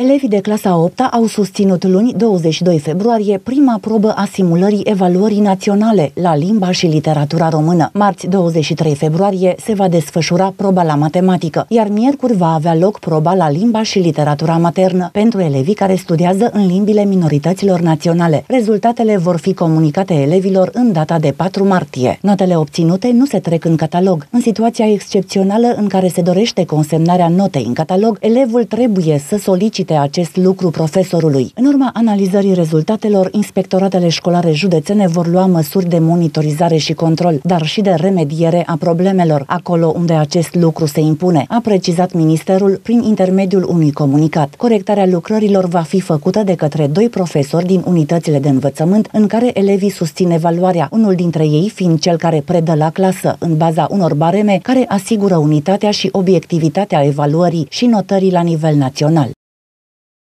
Elevii de clasa 8 -a au susținut luni 22 februarie prima probă a simulării evaluării naționale la limba și literatura română. Marți 23 februarie se va desfășura proba la matematică, iar miercuri va avea loc proba la limba și literatura maternă pentru elevii care studiază în limbile minorităților naționale. Rezultatele vor fi comunicate elevilor în data de 4 martie. Notele obținute nu se trec în catalog. În situația excepțională în care se dorește consemnarea notei în catalog, elevul trebuie să solicite solicite acest lucru profesorului. În urma analizării rezultatelor, inspectoratele școlare județene vor lua măsuri de monitorizare și control, dar și de remediere a problemelor, acolo unde acest lucru se impune, a precizat ministerul prin intermediul unui comunicat. Corectarea lucrărilor va fi făcută de către doi profesori din unitățile de învățământ în care elevii susțin evaluarea, unul dintre ei fiind cel care predă la clasă, în baza unor bareme care asigură unitatea și obiectivitatea evaluării și notării la nivel național.